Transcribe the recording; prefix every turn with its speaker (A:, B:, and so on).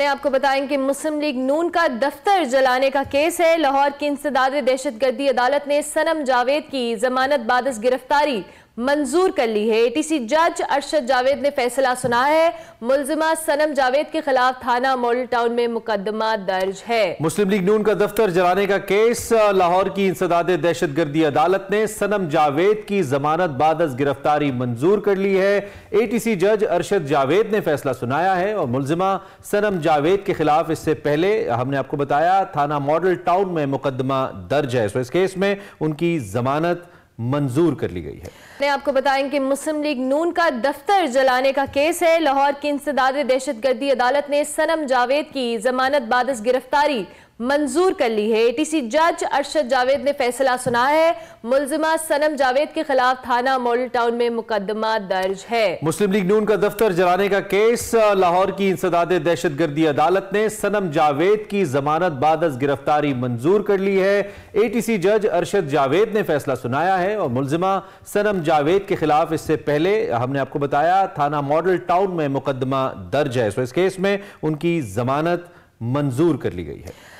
A: आपको बताएं कि मुस्लिम लीग नून का दफ्तर जलाने का केस है लाहौर की इंसदाद दहशत गर्दी अदालत ने सनम जावेद की जमानत बाद गिरफ्तारी मंजूर कर ली है एटीसी जज अरशद जावेद ने फैसला सुना है मुलजिमा सनम जावेद के खिलाफ थाना मॉडल टाउन में मुकदमा दर्ज है
B: मुस्लिम लीग नून का दफ्तर जलाने का केस लाहौर की इंसदाद दहशत गर्दी अदालत ने सनम जावेद की जमानत बाद गिरफ्तारी मंजूर कर ली है एटीसी जज अरशद जावेद ने फैसला सुनाया है और मुलजिमा सनम जावेद के खिलाफ इससे पहले हमने आपको बताया थाना मॉडल टाउन में मुकदमा दर्ज है सो इस केस में उनकी जमानत मंजूर कर ली गई
A: है आपको बताएं कि मुस्लिम लीग नून का दफ्तर जलाने का केस है लाहौर की इंसदाद दहशत गर्दी अदालत ने सनम जावेद की जमानत बादस गिरफ्तारी मंजूर कर ली है एटीसी जज अरशद जावेद ने फैसला सुना है मुलजिमा सनम जावेद के खिलाफ थाना मॉडल टाउन में मुकदमा दर्ज है
B: मुस्लिम लीग नून का दफ्तर जलाने का केस लाहौर की इंसदाद दहशत गर्दी अदालत ने सनम जावेद की जमानत बाद गिरफ्तारी मंजूर कर ली है एटीसी जज अरशद जावेद ने फैसला सुनाया है और मुलजिमा सनम जावेद के खिलाफ इससे पहले हमने आपको बताया थाना मॉडल टाउन में मुकदमा दर्ज है सो इस केस में उनकी जमानत मंजूर कर ली गई है